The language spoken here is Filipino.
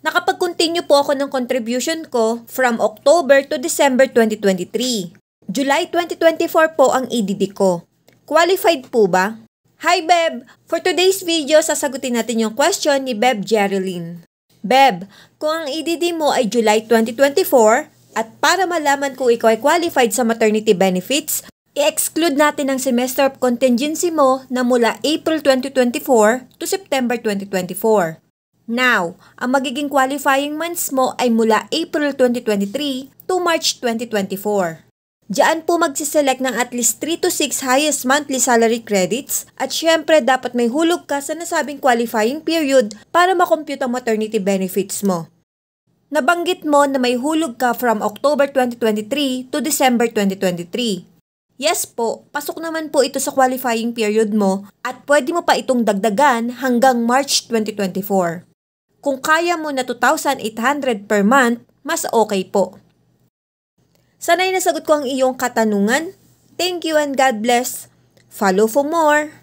Nakapag-continue po ako ng contribution ko from October to December 2023. July 2024 po ang EDD ko. Qualified po ba? Hi Beb! For today's video, sasagutin natin yung question ni Beb Jerilyn. Beb, kung ang EDD mo ay July 2024, at para malaman kung ikaw ay qualified sa maternity benefits, i-exclude natin ang semester of contingency mo na mula April 2024 to September 2024. Now, ang magiging qualifying months mo ay mula April 2023 to March 2024. Diyan po magsiselect ng at least 3 to 6 highest monthly salary credits at syempre dapat may hulog ka sa nasabing qualifying period para makompute ang maternity benefits mo. Nabanggit mo na may hulog ka from October 2023 to December 2023. Yes po, pasok naman po ito sa qualifying period mo at pwede mo pa itong dagdagan hanggang March 2024. Kung kaya mo na 2,800 per month, mas okay po. Sanay nasagot ko ang iyong katanungan. Thank you and God bless. Follow for more.